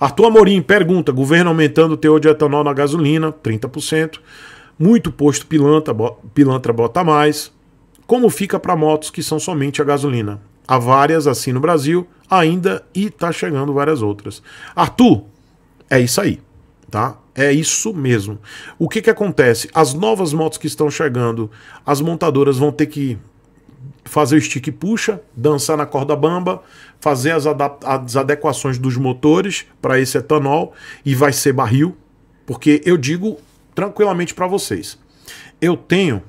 Arthur Amorim pergunta: governo aumentando o teor de etanol na gasolina, 30%. Muito posto pilantra, pilantra bota mais. Como fica para motos que são somente a gasolina? Há várias assim no Brasil, ainda e está chegando várias outras. Arthur, é isso aí, tá? É isso mesmo. O que que acontece? As novas motos que estão chegando, as montadoras vão ter que fazer o stick puxa, dançar na corda bamba, fazer as, as adequações dos motores para esse etanol e vai ser barril, porque eu digo tranquilamente para vocês, eu tenho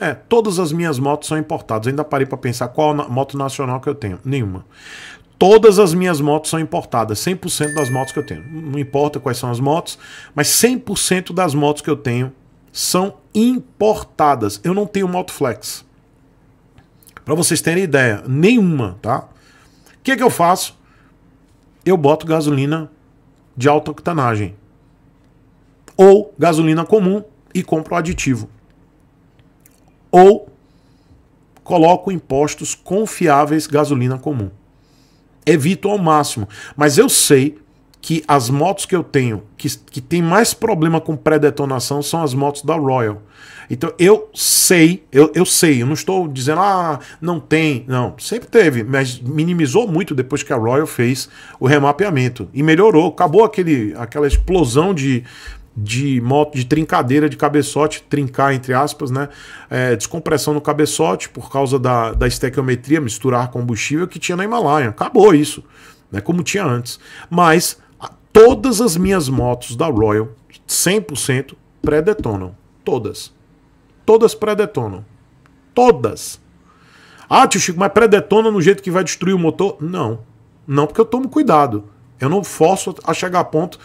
é, todas as minhas motos são importadas. Ainda parei para pensar qual moto nacional que eu tenho. Nenhuma. Todas as minhas motos são importadas, 100% das motos que eu tenho. Não importa quais são as motos, mas 100% das motos que eu tenho são importadas. Eu não tenho moto flex. Para vocês terem ideia, nenhuma, tá? O que, que eu faço? Eu boto gasolina de alta octanagem ou gasolina comum e compro aditivo. Ou coloco impostos confiáveis gasolina comum. Evito ao máximo, mas eu sei que as motos que eu tenho que, que tem mais problema com pré-detonação são as motos da Royal. Então eu sei, eu, eu sei, eu não estou dizendo, ah, não tem. Não, sempre teve, mas minimizou muito depois que a Royal fez o remapeamento. E melhorou, acabou aquele, aquela explosão de, de moto de trincadeira de cabeçote, trincar entre aspas, né? É, descompressão no cabeçote por causa da, da estequiometria, misturar combustível que tinha na Himalaia. Acabou isso, né? Como tinha antes. Mas todas as minhas motos da Royal, 100%, pré-detonam. Todas. Todas pré-detonam. Todas. Ah, tio Chico, mas pré-detona no jeito que vai destruir o motor? Não. Não, porque eu tomo cuidado. Eu não forço a chegar a ponto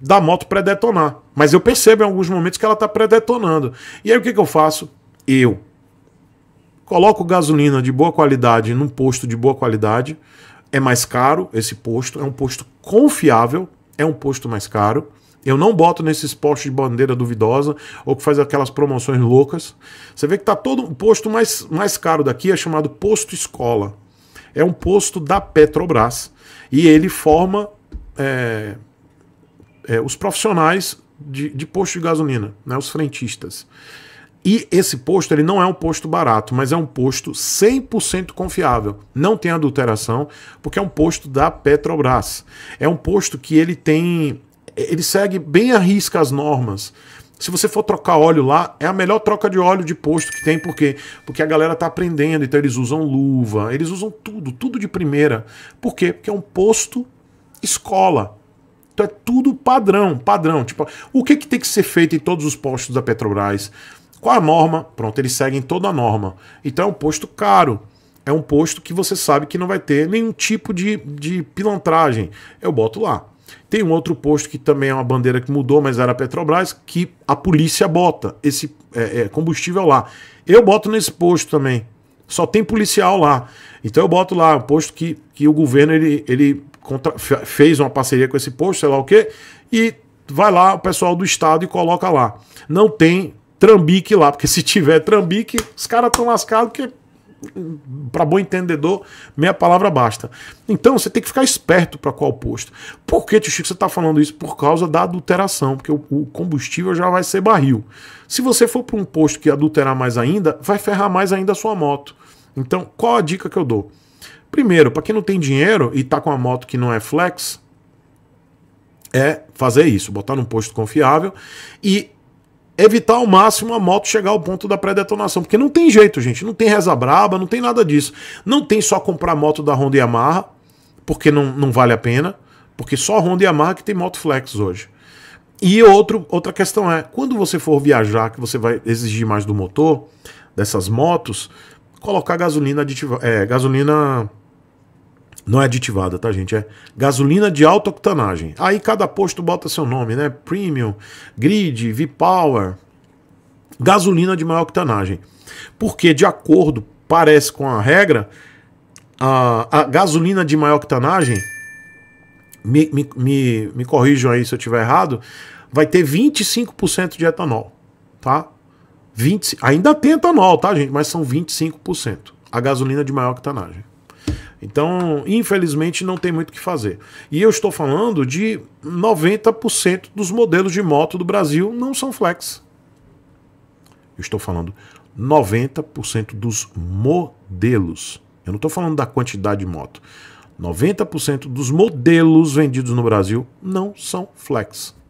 da moto pré-detonar. Mas eu percebo em alguns momentos que ela está pré-detonando. E aí o que, que eu faço? Eu coloco gasolina de boa qualidade num posto de boa qualidade é mais caro esse posto, é um posto confiável, é um posto mais caro. Eu não boto nesses postos de bandeira duvidosa ou que faz aquelas promoções loucas. Você vê que tá todo um posto mais, mais caro daqui, é chamado posto escola. É um posto da Petrobras e ele forma é, é, os profissionais de, de posto de gasolina, né, os frentistas. E esse posto ele não é um posto barato, mas é um posto 100% confiável. Não tem adulteração, porque é um posto da Petrobras. É um posto que ele tem, ele segue bem à risca as normas. Se você for trocar óleo lá, é a melhor troca de óleo de posto que tem, por quê? Porque a galera tá aprendendo, então eles usam luva, eles usam tudo, tudo de primeira. Por quê? Porque é um posto escola. Então é tudo padrão, padrão. Tipo, o que, que tem que ser feito em todos os postos da Petrobras? Qual a norma? Pronto, eles seguem toda a norma. Então é um posto caro. É um posto que você sabe que não vai ter nenhum tipo de, de pilantragem. Eu boto lá. Tem um outro posto que também é uma bandeira que mudou, mas era Petrobras, que a polícia bota esse é, é, combustível lá. Eu boto nesse posto também. Só tem policial lá. Então eu boto lá um posto que, que o governo ele, ele contra, fez uma parceria com esse posto, sei lá o quê, e vai lá o pessoal do estado e coloca lá. Não tem trambique lá, porque se tiver trambique, os caras estão lascados porque para bom entendedor, meia palavra basta. Então você tem que ficar esperto para qual posto. Por que, tio Chico, você está falando isso? Por causa da adulteração, porque o, o combustível já vai ser barril. Se você for para um posto que adulterar mais ainda, vai ferrar mais ainda a sua moto. Então, qual a dica que eu dou? Primeiro, para quem não tem dinheiro e está com uma moto que não é flex, é fazer isso, botar num posto confiável e evitar ao máximo a moto chegar ao ponto da pré-detonação. Porque não tem jeito, gente. Não tem reza braba, não tem nada disso. Não tem só comprar moto da Honda e Yamaha, porque não, não vale a pena. Porque só Honda e Yamaha que tem moto flex hoje. E outro, outra questão é, quando você for viajar, que você vai exigir mais do motor, dessas motos, colocar gasolina aditiva, é, gasolina não é aditivada, tá, gente? É gasolina de alta octanagem. Aí cada posto bota seu nome, né? Premium, Grid, V-Power. Gasolina de maior octanagem. Porque, de acordo, parece com a regra, a, a gasolina de maior octanagem. Me, me, me, me corrijam aí se eu estiver errado. Vai ter 25% de etanol, tá? 20, ainda tem etanol, tá, gente? Mas são 25%. A gasolina de maior octanagem. Então, infelizmente, não tem muito o que fazer. E eu estou falando de 90% dos modelos de moto do Brasil não são flex. Eu estou falando 90% dos modelos. Eu não estou falando da quantidade de moto. 90% dos modelos vendidos no Brasil não são flex.